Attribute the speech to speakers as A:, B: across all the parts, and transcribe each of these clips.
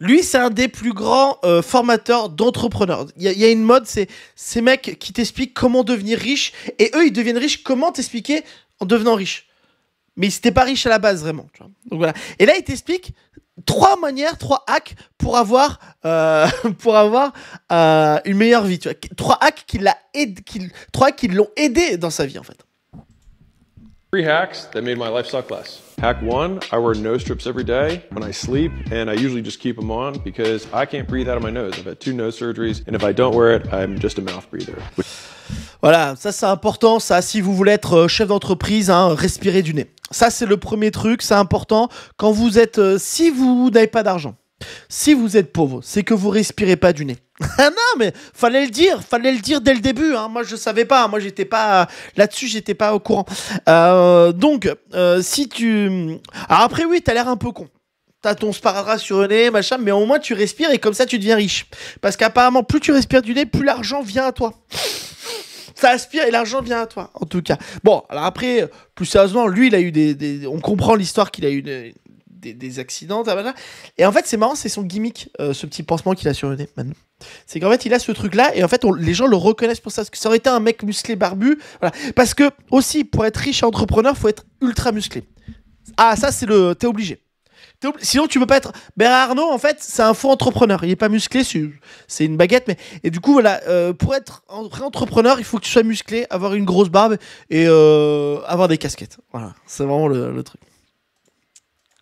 A: Lui, c'est un des plus grands euh, formateurs d'entrepreneurs. Il y, a une mode, c'est ces mecs qui t'expliquent comment devenir riche, et eux, ils deviennent riches. Comment t'expliquer en devenant riche Mais ils n'étaient pas riches à la base, vraiment. voilà. Et là, il t'explique trois manières, trois hacks pour avoir, euh, pour avoir euh, une meilleure vie. Trois hacks qui l'ont aidé dans sa vie, en fait.
B: Trois hacks that made my life suck less. Hack one, I wear nose strips every day when I sleep, and I usually just keep them on because I can't breathe out of my nose. I've had two nose surgeries, and if I don't wear it, I'm just a mouth breather. Voilà, ça c'est important, ça, si vous voulez être euh, chef d'entreprise, hein, respirez
A: du nez. Ça c'est le premier truc, c'est important quand vous êtes, euh, si vous n'avez pas d'argent, si vous êtes pauvre, c'est que vous respirez pas du nez. Ah non, mais fallait le dire, fallait le dire dès le début. Hein. Moi, je savais pas. Moi, j'étais pas là-dessus, j'étais pas au courant. Euh, donc, euh, si tu. Alors ah, après, oui, t'as l'air un peu con. T'as ton sparadrap sur le nez, machin, mais au moins tu respires et comme ça tu deviens riche. Parce qu'apparemment, plus tu respires du nez, plus l'argent vient à toi. Ça aspire et l'argent vient à toi, en tout cas. Bon, alors après, plus sérieusement, lui, il a eu des. des... On comprend l'histoire qu'il a eu. Des des, accidents. Et en fait, c'est marrant, c'est son gimmick, euh, ce petit pansement qu'il a sur le nez C'est qu'en fait, il a ce truc-là, et en fait, les gens le reconnaissent pour ça. Parce que ça aurait été un mec musclé barbu. Voilà. Parce que, aussi, pour être riche entrepreneur, faut être ultra musclé. Ah, ça, c'est le. T'es obligé. Sinon, tu peux pas être. Bernard Arnault, en fait, c'est un faux entrepreneur. Il est pas musclé, c'est une baguette. Mais... Et du coup, voilà, euh, pour être entrepreneur, il faut que tu sois musclé, avoir une grosse barbe et euh, avoir des casquettes. Voilà, c'est vraiment le truc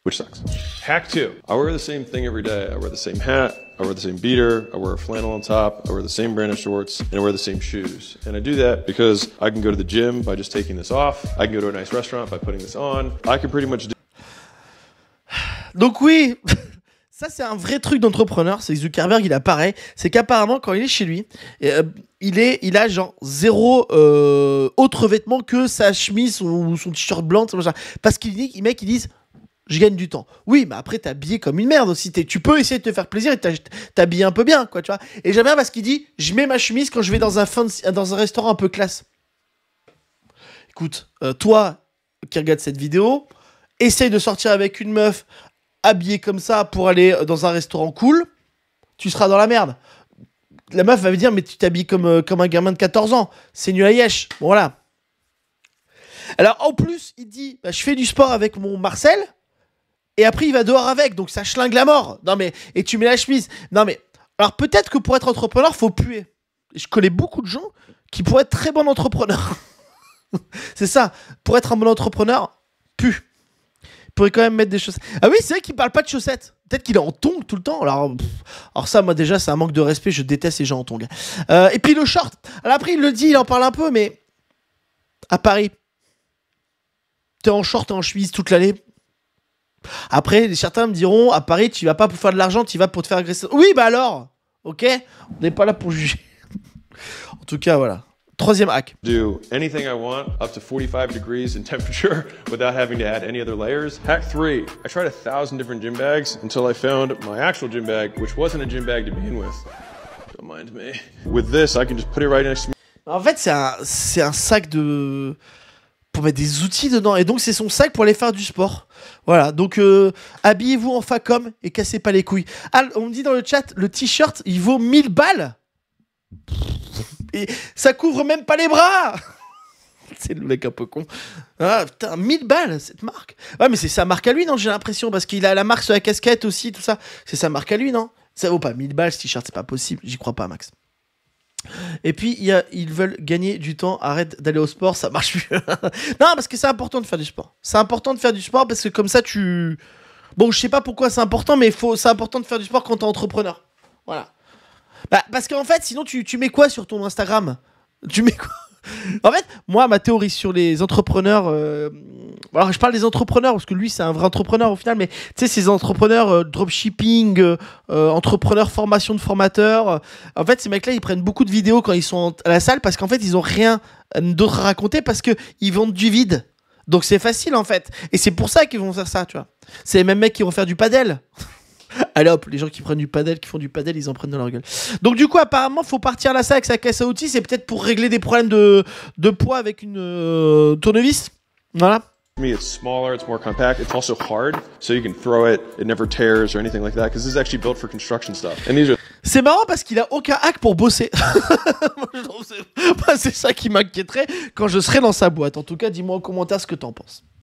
B: which sucks. Hack two. I wear the same thing every day. I wear the same hat. I wear the same beater. I wear a flannel on top. I wear the same brand of shorts and I wear the same shoes. And I do that because I can go to the gym by just taking this off. I can go to a nice restaurant by putting this on. I can pretty much do.
A: Donc oui. Ça, c'est un vrai truc d'entrepreneur. C'est Zuckerberg, il a pareil. C'est qu'apparemment, quand il est chez lui, euh, il, est, il a genre zéro euh, autre vêtement que sa chemise ou son t-shirt blanc. Parce qu'il dit, les mecs, ils disent je gagne du temps. Oui, mais après, habillé comme une merde aussi. Tu peux essayer de te faire plaisir et t'habiller un peu bien, quoi, tu vois. Et j'aime bien parce qu'il dit, je mets ma chemise quand je vais dans un, dans un restaurant un peu classe. Écoute, euh, toi qui regarde cette vidéo, essaye de sortir avec une meuf habillée comme ça pour aller euh, dans un restaurant cool, tu seras dans la merde. La meuf va me dire, mais tu t'habilles comme, euh, comme un gamin de 14 ans. C'est nul à yesh. Bon, voilà. Alors, en plus, il dit, bah, je fais du sport avec mon Marcel et après il va dehors avec, donc ça chlingue la mort. Non mais, et tu mets la chemise. Non mais, alors peut-être que pour être entrepreneur, faut puer. Je connais beaucoup de gens qui pourraient être très bons entrepreneurs. c'est ça, pour être un bon entrepreneur, pue. Il pourrait quand même mettre des chaussettes. Ah oui, c'est vrai qu'il parle pas de chaussettes. Peut-être qu'il est en tongue tout le temps. Alors, alors ça, moi déjà, c'est un manque de respect. Je déteste les gens en tongue. Euh, et puis le short. Alors après, il le dit, il en parle un peu, mais à Paris, t'es en short, t'es en chemise toute l'année. Après, certains me diront à Paris, tu vas pas pour faire de l'argent, tu vas pour te faire agresser. Oui, bah alors Ok On n'est pas là pour juger. en tout cas,
B: voilà. Troisième hack. Do anything I want up to 45 degrees in temperature without having to add any other layers. Hack three. I tried a thousand different gym bags until I found my actual gym bag, which wasn't a gym bag to begin with. Don't mind me. With this, I can just put it right next to me.
A: En fait, c'est un, c'est un sac de pour mettre des outils dedans. Et donc, c'est son sac pour aller faire du sport. Voilà, donc euh, habillez-vous en facom et cassez pas les couilles. Ah, on me dit dans le chat, le t-shirt, il vaut 1000 balles. Et ça couvre même pas les bras. c'est le mec un peu con. Ah, putain, 1000 balles, cette marque. Ouais, mais c'est sa marque à lui, non, j'ai l'impression, parce qu'il a la marque sur la casquette aussi, tout ça. C'est sa marque à lui, non Ça vaut pas 1000 balles, ce t-shirt, c'est pas possible. J'y crois pas, Max. Et puis, ils veulent gagner du temps. Arrête d'aller au sport, ça marche plus non, parce que c'est important de faire du sport. C'est important de faire du sport parce que comme ça, tu. Bon, je sais pas pourquoi c'est important, mais faut... c'est important de faire du sport quand t'es entrepreneur. Voilà. Bah, parce qu'en fait, sinon, tu, tu mets quoi sur ton Instagram Tu mets quoi en fait, moi, ma théorie sur les entrepreneurs euh, alors je parle des entrepreneurs parce que lui c'est un vrai entrepreneur au final, mais tu sais ces entrepreneurs euh, dropshipping, euh, euh, entrepreneurs formation de formateurs, en fait ces mecs-là ils prennent beaucoup de vidéos quand ils sont à la salle parce qu'en fait ils ont rien d'autre à raconter parce que ils vendent du vide. Donc c'est facile en fait, et c'est pour ça qu'ils vont faire ça, tu vois. C'est les mêmes mecs qui vont faire du padel. Allez hop, les gens qui prennent du padel, qui font du padel, ils en prennent dans leur gueule. Donc du coup, apparemment, faut partir là ça avec sa caisse à outils. C'est peut-être pour régler des problèmes de, de poids avec une tournevis. Voilà.
B: For me, it's smaller, it's more compact, it's also hard, so you can throw it, it never tears or anything like that, because this is actually built for construction stuff. And these are c'est marrant parce qu'il a aucun hack pour bosser.
A: c'est ça qui m'inquiéterait quand je serai dans sa boîte. En tout cas, dis-moi en commentaire ce que t'en penses.